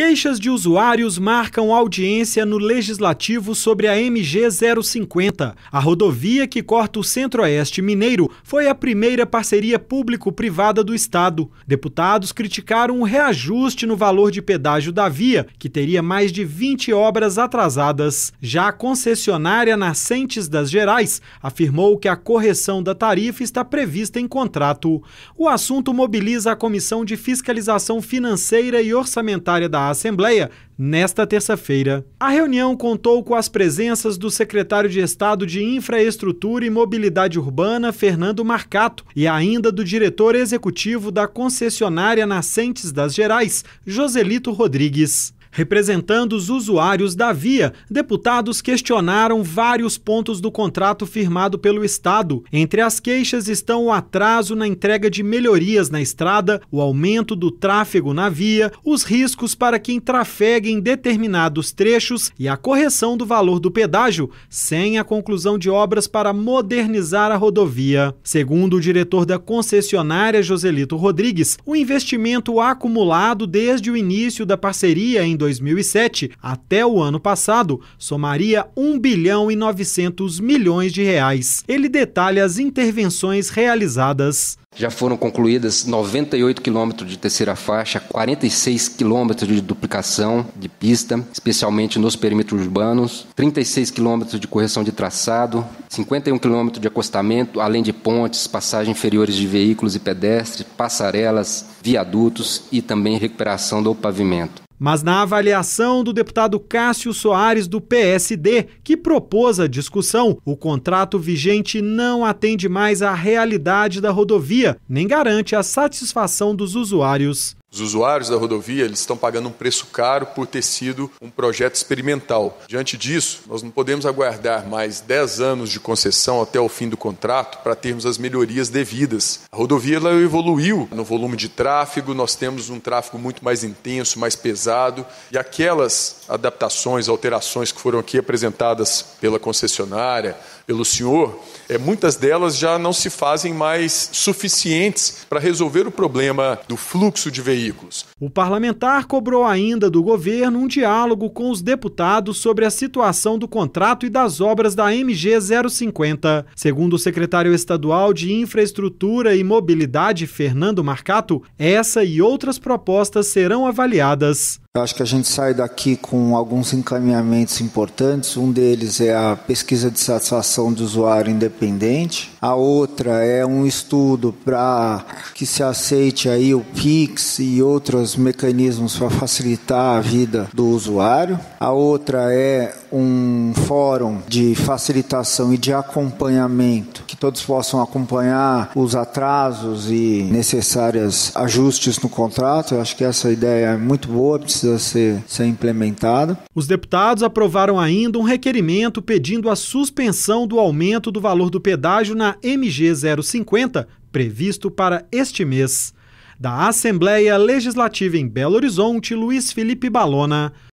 Queixas de usuários marcam audiência no Legislativo sobre a MG 050. A rodovia que corta o Centro-Oeste Mineiro foi a primeira parceria público-privada do Estado. Deputados criticaram o reajuste no valor de pedágio da via, que teria mais de 20 obras atrasadas. Já a concessionária Nascentes das Gerais afirmou que a correção da tarifa está prevista em contrato. O assunto mobiliza a Comissão de Fiscalização Financeira e Orçamentária da Assembleia nesta terça-feira. A reunião contou com as presenças do secretário de Estado de Infraestrutura e Mobilidade Urbana, Fernando Marcato, e ainda do diretor executivo da concessionária Nascentes das Gerais, Joselito Rodrigues. Representando os usuários da via, deputados questionaram vários pontos do contrato firmado pelo Estado. Entre as queixas estão o atraso na entrega de melhorias na estrada, o aumento do tráfego na via, os riscos para quem trafega em determinados trechos e a correção do valor do pedágio, sem a conclusão de obras para modernizar a rodovia. Segundo o diretor da concessionária Joselito Rodrigues, o investimento acumulado desde o início da parceria em 2007 até o ano passado somaria 1 bilhão e 900 milhões de reais. Ele detalha as intervenções realizadas. Já foram concluídas 98 quilômetros de terceira faixa, 46 quilômetros de duplicação de pista, especialmente nos perímetros urbanos, 36 quilômetros de correção de traçado, 51 quilômetros de acostamento, além de pontes, passagens inferiores de veículos e pedestres, passarelas, viadutos e também recuperação do pavimento. Mas na avaliação do deputado Cássio Soares, do PSD, que propôs a discussão, o contrato vigente não atende mais à realidade da rodovia, nem garante a satisfação dos usuários. Os usuários da rodovia eles estão pagando um preço caro por ter sido um projeto experimental. Diante disso, nós não podemos aguardar mais 10 anos de concessão até o fim do contrato para termos as melhorias devidas. A rodovia ela evoluiu no volume de tráfego, nós temos um tráfego muito mais intenso, mais pesado, e aquelas adaptações, alterações que foram aqui apresentadas pela concessionária, pelo senhor, é, muitas delas já não se fazem mais suficientes para resolver o problema do fluxo de veículos veículos. O parlamentar cobrou ainda do governo um diálogo com os deputados sobre a situação do contrato e das obras da MG 050. Segundo o secretário estadual de Infraestrutura e Mobilidade, Fernando Marcato, essa e outras propostas serão avaliadas. Eu acho que a gente sai daqui com alguns encaminhamentos importantes. Um deles é a pesquisa de satisfação do usuário independente. A outra é um estudo para que se aceite aí o Pix e outros mecanismos para facilitar a vida do usuário. A outra é um fórum de facilitação e de acompanhamento, que todos possam acompanhar os atrasos e necessárias ajustes no contrato. Eu acho que essa ideia é muito boa, precisa precisa ser, ser implementada. Os deputados aprovaram ainda um requerimento pedindo a suspensão do aumento do valor do pedágio na MG 050, previsto para este mês. Da Assembleia Legislativa em Belo Horizonte, Luiz Felipe Balona.